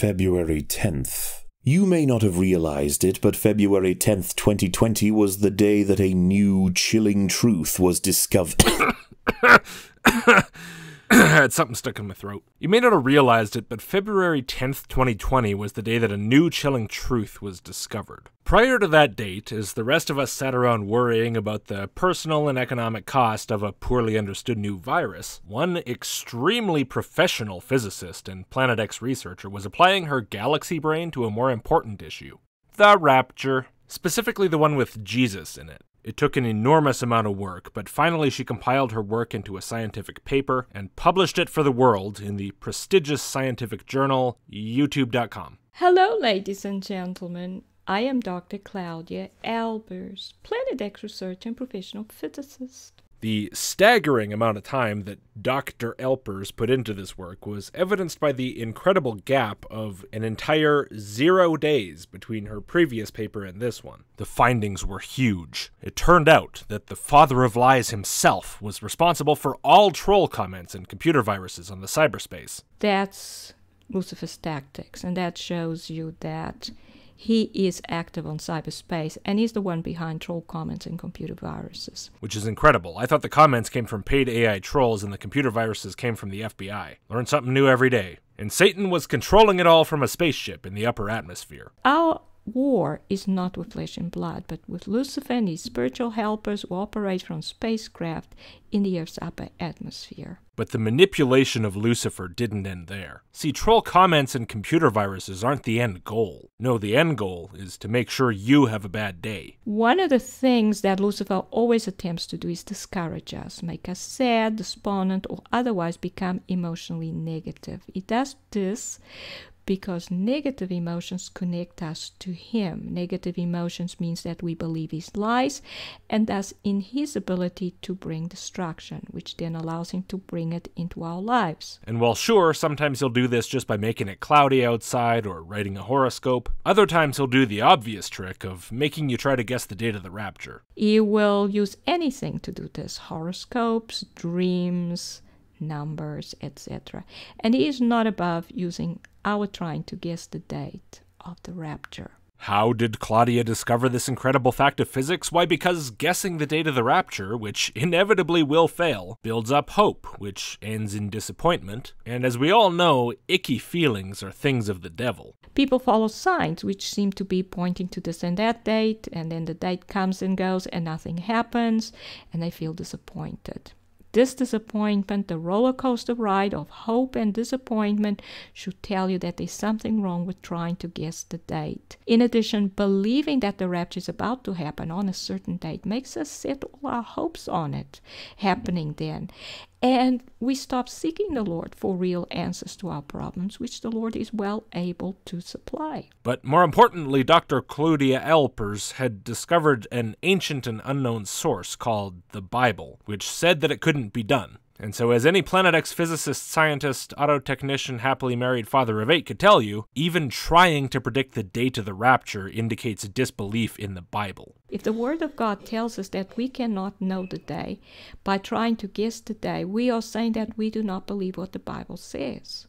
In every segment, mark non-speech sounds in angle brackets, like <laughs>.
February 10th. You may not have realized it, but February 10th, 2020 was the day that a new chilling truth was discovered. <clears throat> had something stuck in my throat. You may not have realized it, but February 10th, 2020 was the day that a new chilling truth was discovered. Prior to that date, as the rest of us sat around worrying about the personal and economic cost of a poorly understood new virus, one extremely professional physicist and Planet X researcher was applying her galaxy brain to a more important issue the rapture specifically the one with Jesus in it. It took an enormous amount of work, but finally she compiled her work into a scientific paper and published it for the world in the prestigious scientific journal YouTube.com. Hello, ladies and gentlemen. I am Dr. Claudia Albers, planet X research and professional physicist. The staggering amount of time that Dr. Elpers put into this work was evidenced by the incredible gap of an entire zero days between her previous paper and this one. The findings were huge. It turned out that the father of lies himself was responsible for all troll comments and computer viruses on the cyberspace. That's Lucifer's tactics, and that shows you that he is active on cyberspace and he's the one behind troll comments and computer viruses. Which is incredible. I thought the comments came from paid AI trolls and the computer viruses came from the FBI. Learn something new every day. And Satan was controlling it all from a spaceship in the upper atmosphere. Our war is not with flesh and blood, but with Lucifer and his spiritual helpers who operate from spacecraft in the Earth's upper atmosphere. But the manipulation of Lucifer didn't end there. See, troll comments and computer viruses aren't the end goal. No, the end goal is to make sure you have a bad day. One of the things that Lucifer always attempts to do is discourage us, make us sad, despondent, or otherwise become emotionally negative. He does this because negative emotions connect us to him. Negative emotions means that we believe his lies and thus in his ability to bring destruction, which then allows him to bring it into our lives. And while sure, sometimes he'll do this just by making it cloudy outside or writing a horoscope, other times he'll do the obvious trick of making you try to guess the date of the rapture. He will use anything to do this horoscopes, dreams, numbers, etc. And he is not above using I was trying to guess the date of the rapture. How did Claudia discover this incredible fact of physics? Why, because guessing the date of the rapture, which inevitably will fail, builds up hope, which ends in disappointment. And as we all know, icky feelings are things of the devil. People follow signs which seem to be pointing to this and that date, and then the date comes and goes, and nothing happens, and they feel disappointed this disappointment, the roller coaster ride of hope and disappointment, should tell you that there's something wrong with trying to guess the date. In addition, believing that the rapture is about to happen on a certain date makes us set all our hopes on it happening then. And we stop seeking the Lord for real answers to our problems, which the Lord is well able to supply. But more importantly, Dr. Claudia Alpers had discovered an ancient and unknown source called the Bible, which said that it couldn't be done. And so, as any Planet X physicist, scientist, auto technician, happily married father of eight could tell you, even trying to predict the date of the rapture indicates disbelief in the Bible. If the Word of God tells us that we cannot know the day by trying to guess the day, we are saying that we do not believe what the Bible says.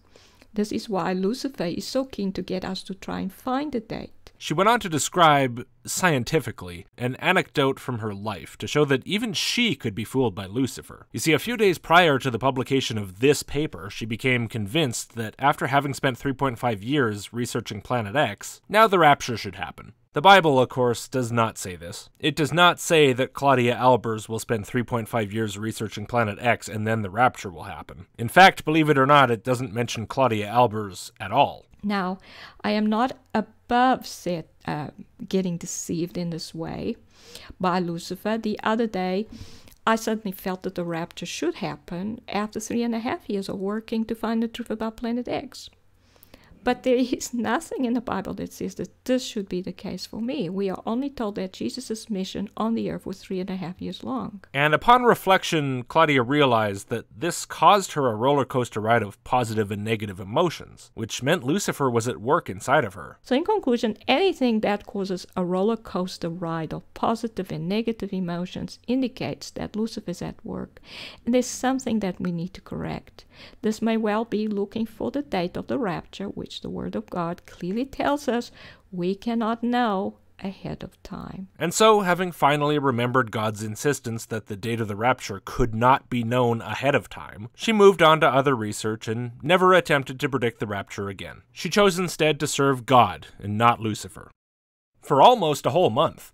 This is why Lucifer is so keen to get us to try and find the day she went on to describe, scientifically, an anecdote from her life to show that even she could be fooled by Lucifer. You see, a few days prior to the publication of this paper, she became convinced that after having spent 3.5 years researching Planet X, now the rapture should happen. The Bible, of course, does not say this. It does not say that Claudia Albers will spend 3.5 years researching Planet X and then the rapture will happen. In fact, believe it or not, it doesn't mention Claudia Albers at all. Now, I am not a above said uh, getting deceived in this way by Lucifer. The other day, I suddenly felt that the rapture should happen after three and a half years of working to find the truth about planet X. But there is <laughs> nothing in the Bible that says that this should be the case for me. We are only told that Jesus' mission on the earth was three and a half years long. And upon reflection, Claudia realized that this caused her a roller coaster ride of positive and negative emotions, which meant Lucifer was at work inside of her. So, in conclusion, anything that causes a roller coaster ride of positive and negative emotions indicates that Lucifer is at work, and there's something that we need to correct. This may well be looking for the date of the rapture, which which the Word of God clearly tells us we cannot know ahead of time. And so, having finally remembered God's insistence that the date of the rapture could not be known ahead of time, she moved on to other research and never attempted to predict the rapture again. She chose instead to serve God and not Lucifer. For almost a whole month.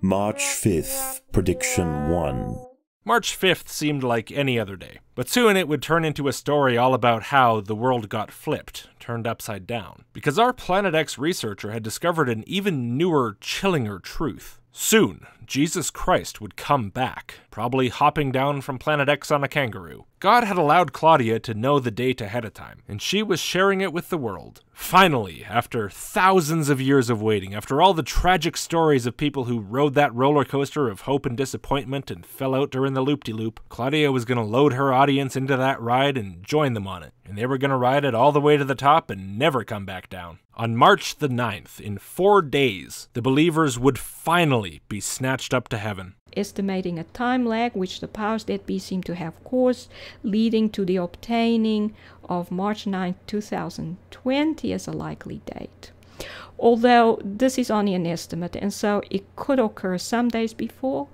March 5th, Prediction 1 March 5th seemed like any other day, but soon it would turn into a story all about how the world got flipped, turned upside down, because our Planet X researcher had discovered an even newer, chillinger truth. Soon, Jesus Christ would come back, probably hopping down from Planet X on a kangaroo. God had allowed Claudia to know the date ahead of time, and she was sharing it with the world. Finally, after thousands of years of waiting, after all the tragic stories of people who rode that roller coaster of hope and disappointment and fell out during the loop de loop, Claudia was going to load her audience into that ride and join them on it. And they were going to ride it all the way to the top and never come back down. On March the 9th, in four days, the believers would finally be snatched snatched up to heaven. Estimating a time lag which the powers that be seem to have caused, leading to the obtaining of March 9, 2020 as a likely date. Although this is only an estimate, and so it could occur some days before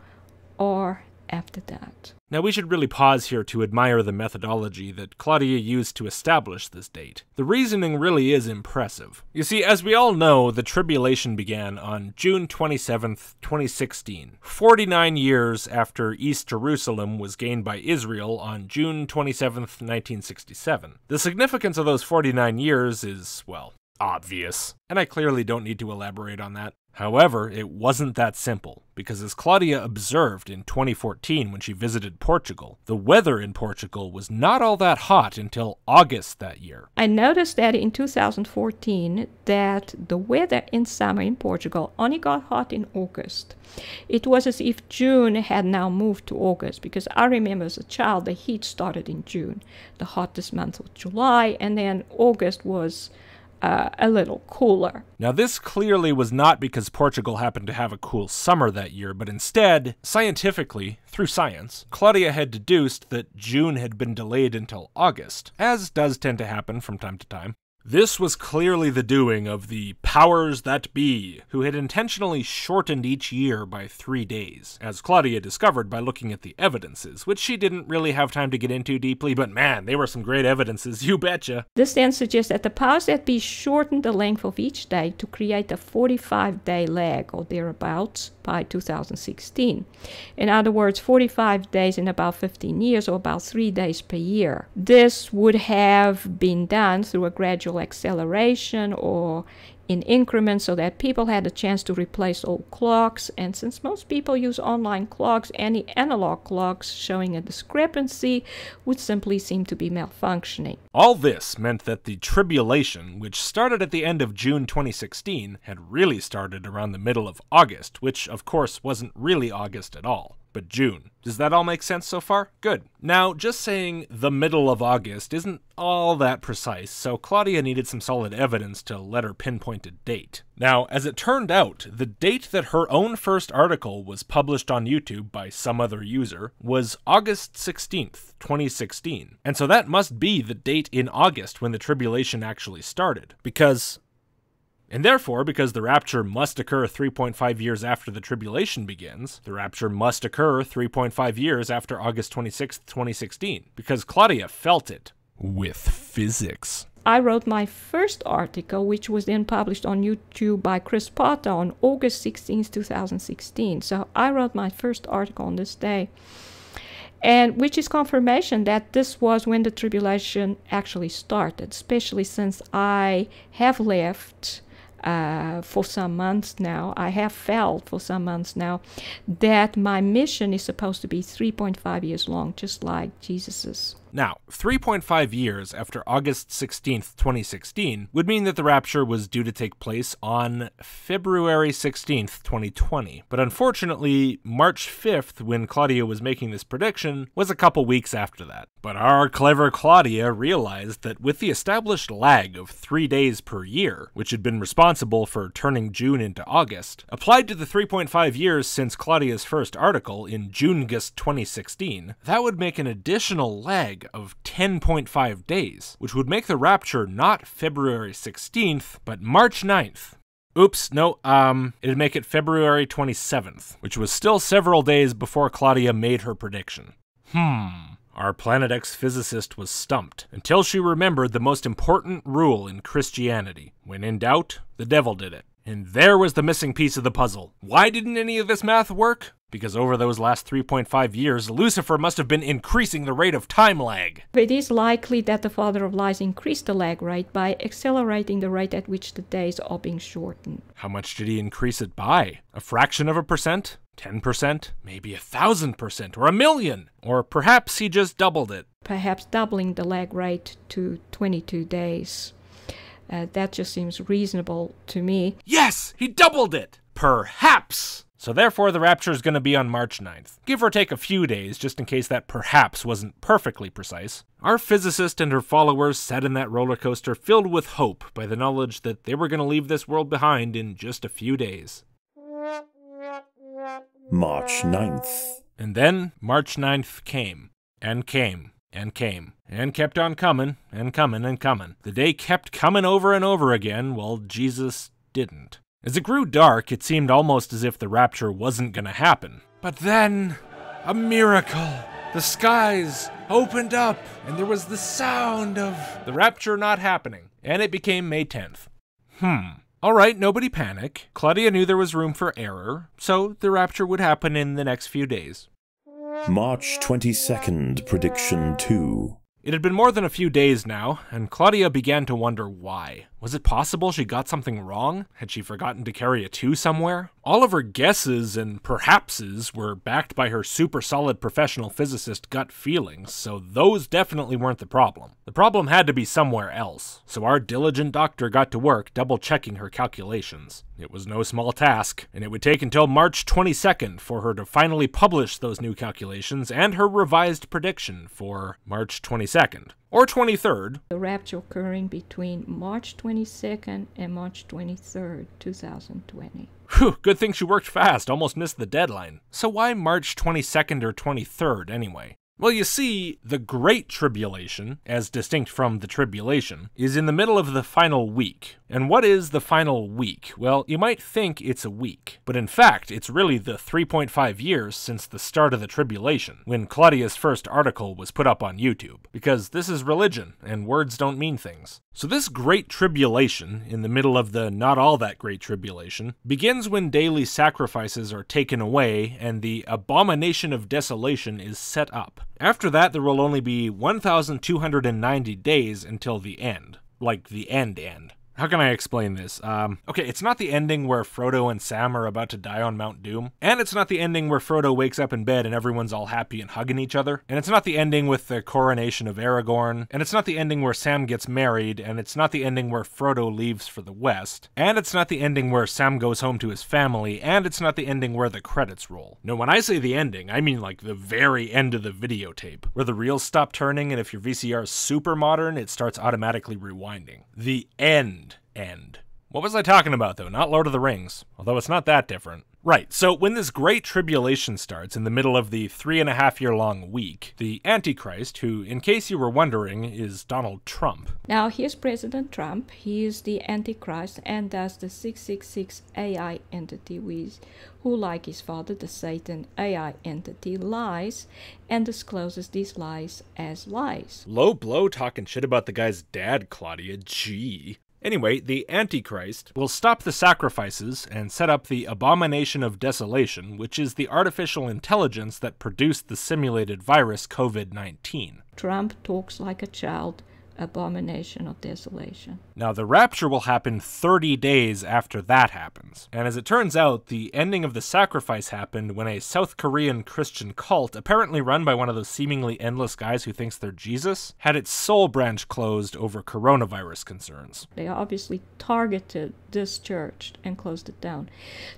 or after that. Now, we should really pause here to admire the methodology that Claudia used to establish this date. The reasoning really is impressive. You see, as we all know, the tribulation began on June 27, 2016, 49 years after East Jerusalem was gained by Israel on June 27, 1967. The significance of those 49 years is, well, obvious, and I clearly don't need to elaborate on that. However, it wasn't that simple, because as Claudia observed in 2014 when she visited Portugal, the weather in Portugal was not all that hot until August that year. I noticed that in 2014 that the weather in summer in Portugal only got hot in August. It was as if June had now moved to August, because I remember as a child the heat started in June. The hottest month was July, and then August was uh, a little cooler. Now, this clearly was not because Portugal happened to have a cool summer that year, but instead, scientifically, through science, Claudia had deduced that June had been delayed until August, as does tend to happen from time to time, this was clearly the doing of the powers that be, who had intentionally shortened each year by three days, as Claudia discovered by looking at the evidences, which she didn't really have time to get into deeply, but man, they were some great evidences, <laughs> you betcha. This then suggests that the powers that be shortened the length of each day to create a 45 day lag or thereabouts by 2016. In other words, 45 days in about 15 years or about three days per year. This would have been done through a gradual acceleration or in increments so that people had a chance to replace old clocks. And since most people use online clocks, any analog clocks showing a discrepancy would simply seem to be malfunctioning. All this meant that the tribulation, which started at the end of June 2016, had really started around the middle of August, which of course wasn't really August at all but June. Does that all make sense so far? Good. Now, just saying the middle of August isn't all that precise, so Claudia needed some solid evidence to let her pinpoint a date. Now, as it turned out, the date that her own first article was published on YouTube by some other user was August 16th, 2016. And so that must be the date in August when the tribulation actually started, because and therefore, because the rapture must occur 3.5 years after the tribulation begins, the rapture must occur 3.5 years after August 26, 2016, because Claudia felt it with physics. I wrote my first article, which was then published on YouTube by Chris Potter on August 16, 2016. So I wrote my first article on this day, and which is confirmation that this was when the tribulation actually started, especially since I have left uh, for some months now, I have felt for some months now that my mission is supposed to be 3.5 years long, just like Jesus's. Now, 3.5 years after August 16, 2016, would mean that the rapture was due to take place on February 16, 2020. But unfortunately, March 5th, when Claudia was making this prediction, was a couple weeks after that. But our clever Claudia realized that with the established lag of three days per year, which had been responsible responsible for turning June into August, applied to the 3.5 years since Claudia's first article in Junegus 2016, that would make an additional lag of 10.5 days, which would make the rapture not February 16th, but March 9th. Oops, no, um, it'd make it February 27th, which was still several days before Claudia made her prediction. Hmm. Our Planet X physicist was stumped until she remembered the most important rule in Christianity when in doubt, the devil did it. And there was the missing piece of the puzzle. Why didn't any of this math work? Because over those last 3.5 years, Lucifer must have been increasing the rate of time lag. It is likely that the father of lies increased the lag rate by accelerating the rate at which the days are being shortened. How much did he increase it by? A fraction of a percent? 10%, maybe a thousand percent, or a million, or perhaps he just doubled it. Perhaps doubling the lag rate to 22 days. Uh, that just seems reasonable to me. Yes, he doubled it! Perhaps! So, therefore, the rapture is going to be on March 9th. Give or take a few days, just in case that perhaps wasn't perfectly precise. Our physicist and her followers sat in that roller coaster filled with hope by the knowledge that they were going to leave this world behind in just a few days. March 9th. And then March 9th came, and came, and came, and kept on coming, and coming, and coming. The day kept coming over and over again, while Jesus didn't. As it grew dark, it seemed almost as if the rapture wasn't gonna happen. But then, a miracle! The skies opened up, and there was the sound of the rapture not happening, and it became May 10th. Hmm. All right, nobody panic. Claudia knew there was room for error, so the rapture would happen in the next few days. March 22nd, Prediction 2. It had been more than a few days now, and Claudia began to wonder why. Was it possible she got something wrong? Had she forgotten to carry a 2 somewhere? All of her guesses and perhapses were backed by her super solid professional physicist gut feelings, so those definitely weren't the problem. The problem had to be somewhere else, so our diligent doctor got to work double checking her calculations. It was no small task, and it would take until March 22nd for her to finally publish those new calculations and her revised prediction for March 22nd or 23rd. The rapture occurring between March 22nd and March 23rd, 2020. Whew, good thing she worked fast, almost missed the deadline. So why March 22nd or 23rd anyway? Well, you see, the Great Tribulation, as distinct from the Tribulation, is in the middle of the final week. And what is the final week? Well, you might think it's a week, but in fact, it's really the 3.5 years since the start of the Tribulation, when Claudia's first article was put up on YouTube, because this is religion, and words don't mean things. So, this Great Tribulation, in the middle of the not all that Great Tribulation, begins when daily sacrifices are taken away and the abomination of desolation is set up. After that, there will only be 1,290 days until the end, like the end end how can I explain this? Um, okay, it's not the ending where Frodo and Sam are about to die on Mount Doom, and it's not the ending where Frodo wakes up in bed and everyone's all happy and hugging each other, and it's not the ending with the coronation of Aragorn, and it's not the ending where Sam gets married, and it's not the ending where Frodo leaves for the West, and it's not the ending where Sam goes home to his family, and it's not the ending where the credits roll. No, when I say the ending, I mean like the very end of the videotape, where the reels stop turning, and if your VCR is super modern, it starts automatically rewinding. The end end. What was I talking about, though? Not Lord of the Rings, although it's not that different. Right, so when this Great Tribulation starts in the middle of the three and a half year long week, the Antichrist, who, in case you were wondering, is Donald Trump. Now, here's President Trump. He is the Antichrist and that's the 666 AI entity, with, who, like his father, the Satan AI entity, lies and discloses these lies as lies. Low blow talking shit about the guy's dad, Claudia. Gee. Anyway, the Antichrist will stop the sacrifices and set up the Abomination of Desolation, which is the artificial intelligence that produced the simulated virus COVID 19. Trump talks like a child abomination of desolation. Now, the rapture will happen 30 days after that happens. And as it turns out, the ending of the sacrifice happened when a South Korean Christian cult, apparently run by one of those seemingly endless guys who thinks they're Jesus, had its soul branch closed over coronavirus concerns. They obviously targeted this church and closed it down.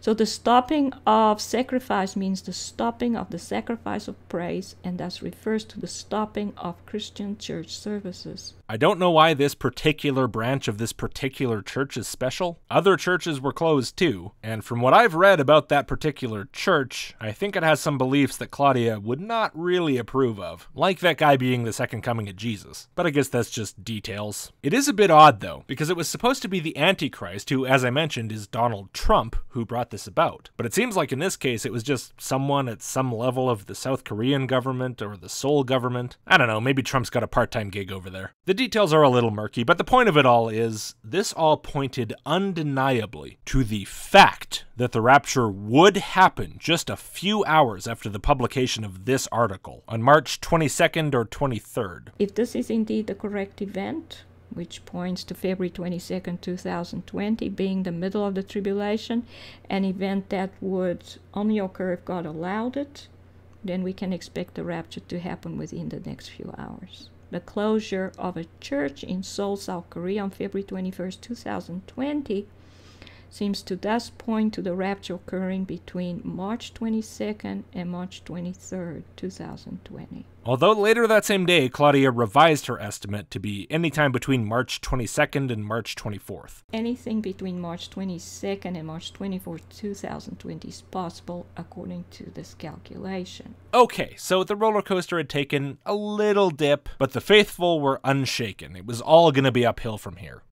So the stopping of sacrifice means the stopping of the sacrifice of praise, and thus refers to the stopping of Christian church services. I don't know why this particular branch of this particular church is special. Other churches were closed too, and from what I've read about that particular church, I think it has some beliefs that Claudia would not really approve of, like that guy being the second coming of Jesus. But I guess that's just details. It is a bit odd though, because it was supposed to be the Antichrist who as I mentioned, is Donald Trump who brought this about. But it seems like in this case, it was just someone at some level of the South Korean government or the Seoul government. I don't know, maybe Trump's got a part time gig over there. The details are a little murky, but the point of it all is this all pointed undeniably to the fact that the rapture would happen just a few hours after the publication of this article on March 22nd or 23rd. If this is indeed the correct event, which points to February 22nd, 2020, being the middle of the tribulation, an event that would only occur if God allowed it, then we can expect the rapture to happen within the next few hours. The closure of a church in Seoul, South Korea on February 21st, 2020 seems to thus point to the rapture occurring between March 22nd and March 23rd, 2020. Although later that same day, Claudia revised her estimate to be anytime between March 22nd and March 24th. Anything between March 22nd and March 24th, 2020 is possible according to this calculation. Okay, so the roller coaster had taken a little dip, but the faithful were unshaken. It was all going to be uphill from here.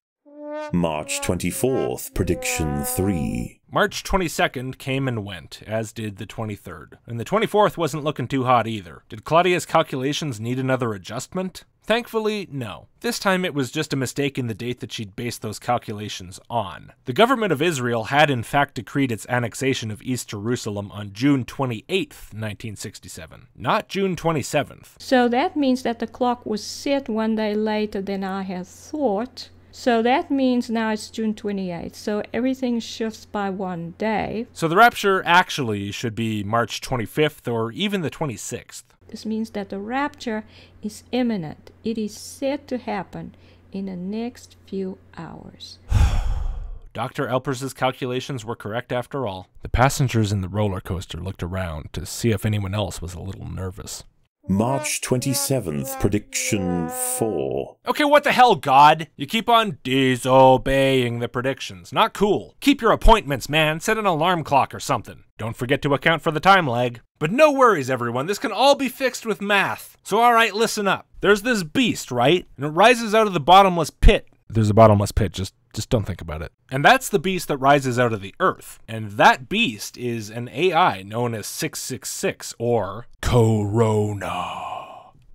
March 24th, prediction 3. March 22nd came and went, as did the 23rd. And the 24th wasn't looking too hot either. Did Claudia's calculations need another adjustment? Thankfully, no. This time it was just a mistake in the date that she'd based those calculations on. The government of Israel had in fact decreed its annexation of East Jerusalem on June twenty eighth, 1967, not June 27th. So that means that the clock was set one day later than I had thought. So that means now it's June 28th. So everything shifts by one day. So the rapture actually should be March 25th or even the 26th. This means that the rapture is imminent. It is said to happen in the next few hours. <sighs> Dr. Elpers's calculations were correct after all. The passengers in the roller coaster looked around to see if anyone else was a little nervous. March 27th, prediction 4. Okay, what the hell, God? You keep on disobeying the predictions. Not cool. Keep your appointments, man. Set an alarm clock or something. Don't forget to account for the time lag. But no worries, everyone. This can all be fixed with math. So, alright, listen up. There's this beast, right? And it rises out of the bottomless pit. There's a bottomless pit just just don't think about it. And that's the beast that rises out of the earth. And that beast is an AI known as 666 or Corona.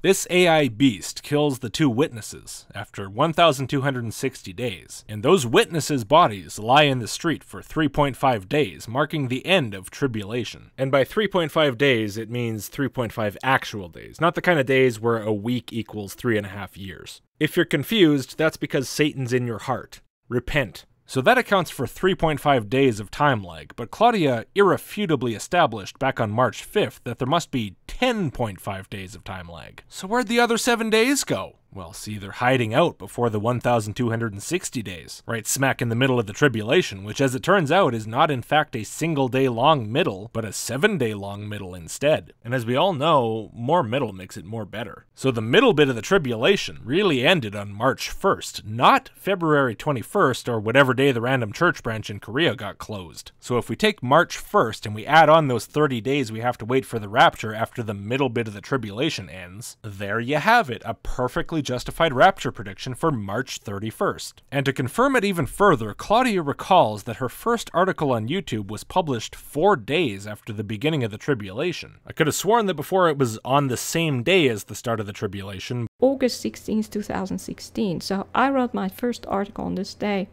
This AI beast kills the two witnesses after 1,260 days, and those witnesses' bodies lie in the street for 3.5 days, marking the end of tribulation. And by 3.5 days, it means 3.5 actual days, not the kind of days where a week equals three and a half years. If you're confused, that's because Satan's in your heart repent. So that accounts for 3.5 days of time lag, but Claudia irrefutably established back on March 5th that there must be 10.5 days of time lag. So where'd the other 7 days go? Well, see, they're hiding out before the 1,260 days, right smack in the middle of the tribulation, which, as it turns out, is not in fact a single day long middle, but a seven day long middle instead. And as we all know, more middle makes it more better. So the middle bit of the tribulation really ended on March 1st, not February 21st or whatever day the random church branch in Korea got closed. So if we take March 1st and we add on those 30 days we have to wait for the rapture after the middle bit of the tribulation ends, there you have it, a perfectly justified rapture prediction for March 31st. And to confirm it even further, Claudia recalls that her first article on YouTube was published four days after the beginning of the tribulation. I could have sworn that before it was on the same day as the start of the tribulation. August 16th, 2016. So I wrote my first article on this day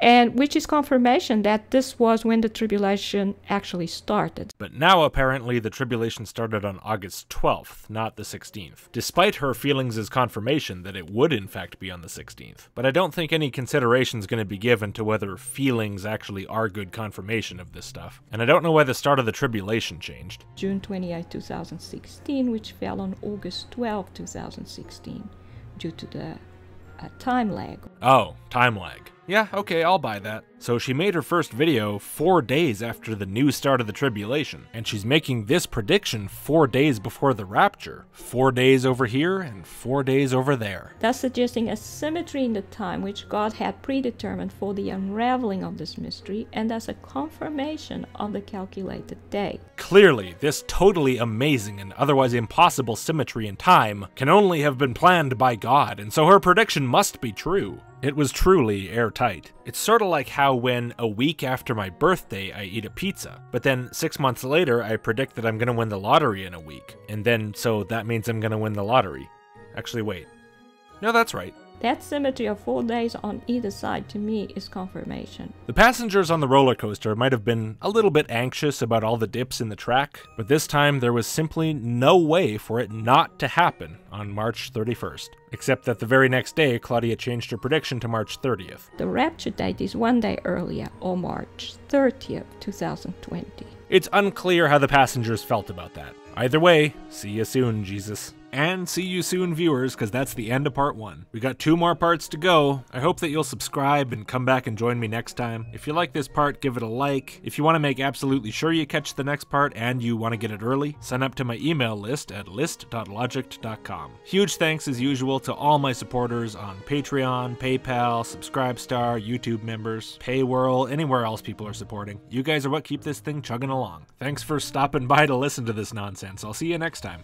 and which is confirmation that this was when the tribulation actually started. But now apparently the tribulation started on August 12th, not the 16th, despite her feelings as confirmation that it would in fact be on the 16th. But I don't think any consideration is going to be given to whether feelings actually are good confirmation of this stuff. And I don't know why the start of the tribulation changed. June 28, 2016, which fell on August 12, 2016, due to the uh, time lag. Oh, time lag yeah, okay, I'll buy that. So she made her first video four days after the new start of the tribulation, and she's making this prediction four days before the rapture. Four days over here and four days over there. That's suggesting a symmetry in the time which God had predetermined for the unraveling of this mystery, and as a confirmation of the calculated day. Clearly, this totally amazing and otherwise impossible symmetry in time can only have been planned by God, and so her prediction must be true. It was truly airtight. It's sort of like how when a week after my birthday I eat a pizza, but then six months later I predict that I'm gonna win the lottery in a week, and then so that means I'm gonna win the lottery. Actually, wait. No, that's right. That symmetry of four days on either side to me is confirmation. The passengers on the roller coaster might have been a little bit anxious about all the dips in the track, but this time there was simply no way for it not to happen on March 31st. Except that the very next day, Claudia changed her prediction to March 30th. The rapture date is one day earlier, or March 30th, 2020. It's unclear how the passengers felt about that. Either way, see you soon, Jesus. And see you soon, viewers, because that's the end of part one. We got two more parts to go. I hope that you'll subscribe and come back and join me next time. If you like this part, give it a like. If you want to make absolutely sure you catch the next part and you want to get it early, sign up to my email list at list.logic.com. Huge thanks, as usual, to all my supporters on Patreon, PayPal, Subscribestar, YouTube members, Paywhirl, anywhere else people are supporting. You guys are what keep this thing chugging along. Thanks for stopping by to listen to this nonsense. I'll see you next time.